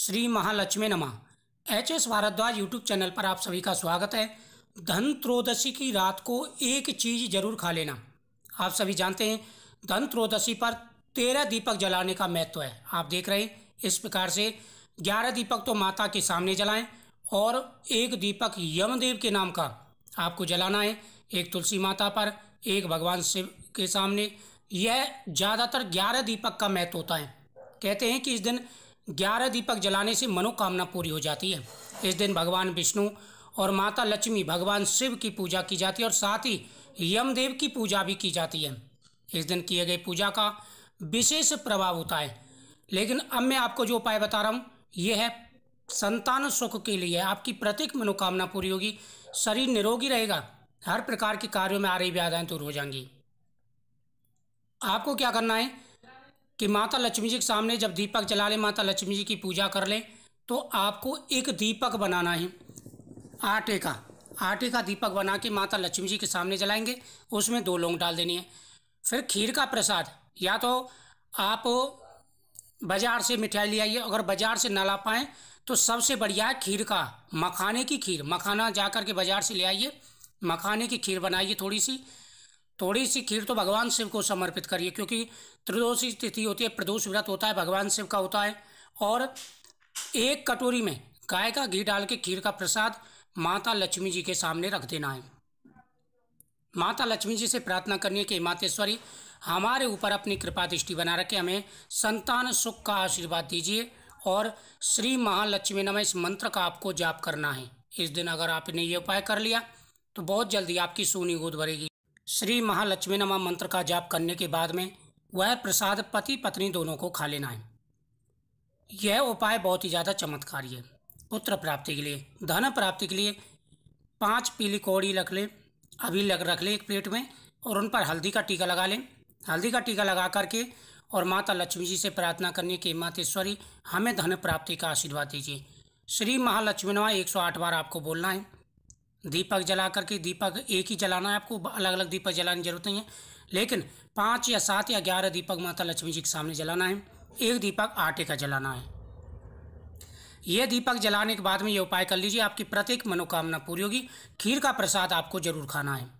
श्री महालक्ष्मी नमा H S Bharadwaj YouTube channel पर आप सभी का स्वागत है धन त्रोदशी की रात को एक चीज़ जरूर खा लेना आप सभी जानते हैं धन त्रोदशी पर तेरह दीपक जलाने का महत्व है आप देख रहे हैं इस प्रकार से ग्यारह दीपक तो माता के सामने जलाएं और एक दीपक यमदेव के नाम का आपको जलाना है एक तुलसी माता पर एक भगवान शिव के सामने यह ज़्यादातर ग्यारह दीपक का महत्व होता है कहते हैं कि इस दिन ग्यारह दीपक जलाने से मनोकामना पूरी हो जाती है इस दिन भगवान विष्णु और माता लक्ष्मी भगवान शिव की पूजा की जाती है और साथ ही यमदेव की पूजा भी की जाती है इस दिन किए गए पूजा का विशेष प्रभाव होता है लेकिन अब मैं आपको जो उपाय बता रहा हूँ यह है संतान सुख के लिए आपकी प्रत्येक मनोकामना पूरी होगी शरीर निरोगी रहेगा हर प्रकार के कार्यों में आ रही व्याधाएं दूर हो जाएंगी आपको क्या करना है कि माता लक्ष्मी जी के सामने जब दीपक जला लें माता लक्ष्मी जी की पूजा कर लें तो आपको एक दीपक बनाना है आटे का आटे का दीपक बना के माता लक्ष्मी जी के सामने जलाएंगे उसमें दो लौंग डाल देनी है फिर खीर का प्रसाद या तो आप बाज़ार से मिठाई ले आइए अगर बाज़ार से ना ला पाएँ तो सबसे बढ़िया है खीर का मखाने की खीर मखाना जा के बाज़ार से ले आइए मखाने की खीर बनाइए थोड़ी सी थोड़ी सी खीर तो भगवान शिव को समर्पित करिए क्योंकि त्रिदोषी तिथि होती है प्रदोष व्रत होता है भगवान शिव का होता है और एक कटोरी में गाय का घी डाल के खीर का प्रसाद माता लक्ष्मी जी के सामने रख देना है माता लक्ष्मी जी से प्रार्थना करनी है कि मातेश्वरी हमारे ऊपर अपनी कृपा दृष्टि बना रखे हमें संतान सुख का आशीर्वाद दीजिए और श्री महालक्ष्मी नमः इस मंत्र का आपको जाप करना है इस दिन अगर आपने ये उपाय कर लिया तो बहुत जल्दी आपकी सोनी गोद भरेगी श्री महालक्ष्मी नमा मंत्र का जाप करने के बाद में वह प्रसाद पति पत्नी दोनों को खा लेना है यह उपाय बहुत ही ज़्यादा चमत्कारी है पुत्र प्राप्ति के लिए धन प्राप्ति के लिए पांच पीली कौड़ी रख लें अभी लग रख लें एक प्लेट में और उन पर हल्दी का टीका लगा लें हल्दी का टीका लगा करके और माता लक्ष्मी जी से प्रार्थना करनी कि मातेश्वरी हमें धन प्राप्ति का आशीर्वाद दीजिए श्री महालक्ष्मी नवा एक सौ आठ बार आपको बोलना है दीपक जला करके दीपक एक ही जलाना है आपको अलग अलग दीपक जलाने की जरूरत नहीं है लेकिन पाँच या सात या ग्यारह दीपक माता लक्ष्मी जी के सामने जलाना है एक दीपक आटे का जलाना है यह दीपक जलाने के बाद में ये उपाय कर लीजिए आपकी प्रत्येक मनोकामना पूरी होगी खीर का प्रसाद आपको जरूर खाना है